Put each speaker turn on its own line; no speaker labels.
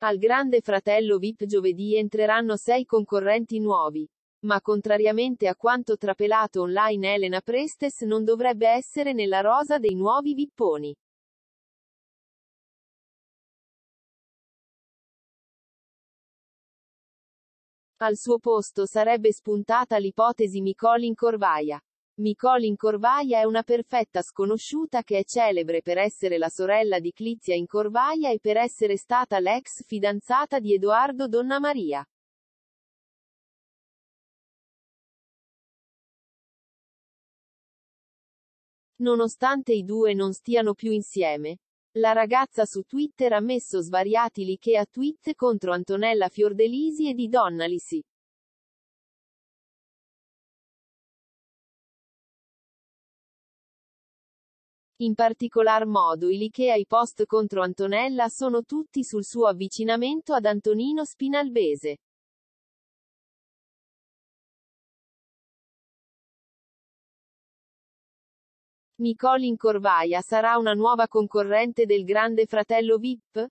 Al Grande Fratello VIP giovedì entreranno sei concorrenti nuovi. Ma contrariamente a quanto trapelato online Elena Prestes non dovrebbe essere nella rosa dei nuovi vipponi. Al suo posto sarebbe spuntata l'ipotesi Nicolin Corvaia. Nicolin Corvaia è una perfetta sconosciuta che è celebre per essere la sorella di Clizia in Corvaia e per essere stata l'ex fidanzata di Edoardo Donna Maria. Nonostante i due non stiano più insieme, la ragazza su Twitter ha messo svariati like a tweet contro Antonella Fiordelisi e di Donnalisi. In particolar modo i Lichea i post contro Antonella sono tutti sul suo avvicinamento ad Antonino Spinalbese.
Nicole Incorvaia sarà una nuova concorrente del Grande Fratello VIP?